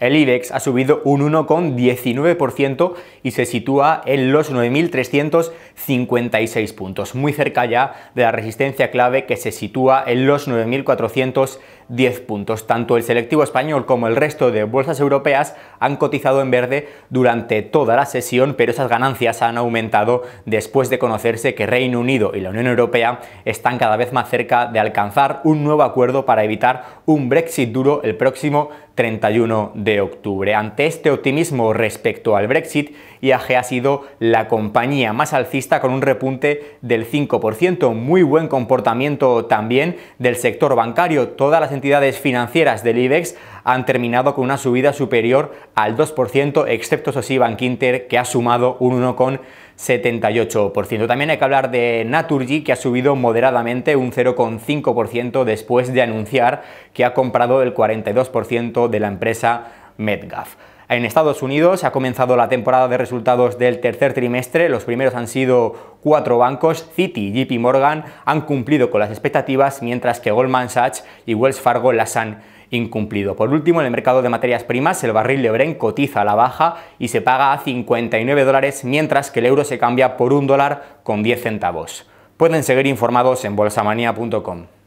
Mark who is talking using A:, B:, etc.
A: El IBEX ha subido un 1,19% y se sitúa en los 9.356 puntos, muy cerca ya de la resistencia clave que se sitúa en los 9.410 puntos. Tanto el selectivo español como el resto de bolsas europeas han cotizado en verde durante toda la sesión, pero esas ganancias han aumentado después de conocerse que Reino Unido y la Unión Europea están cada vez más cerca de alcanzar un nuevo acuerdo para evitar un Brexit duro el próximo 31 de octubre. Ante este optimismo respecto al Brexit, IAG ha sido la compañía más alcista con un repunte del 5%, muy buen comportamiento también del sector bancario. Todas las entidades financieras del IBEX han terminado con una subida superior al 2%, excepto eso que ha sumado un 1,78%. También hay que hablar de Naturgy, que ha subido moderadamente un 0,5% después de anunciar que ha comprado el 42% de la empresa MedGaf. En Estados Unidos ha comenzado la temporada de resultados del tercer trimestre. Los primeros han sido cuatro bancos, Citi y JP Morgan, han cumplido con las expectativas, mientras que Goldman Sachs y Wells Fargo las han incumplido. Por último, en el mercado de materias primas, el barril de Brent cotiza a la baja y se paga a 59 dólares, mientras que el euro se cambia por un dólar con 10 centavos. Pueden seguir informados en bolsamanía.com.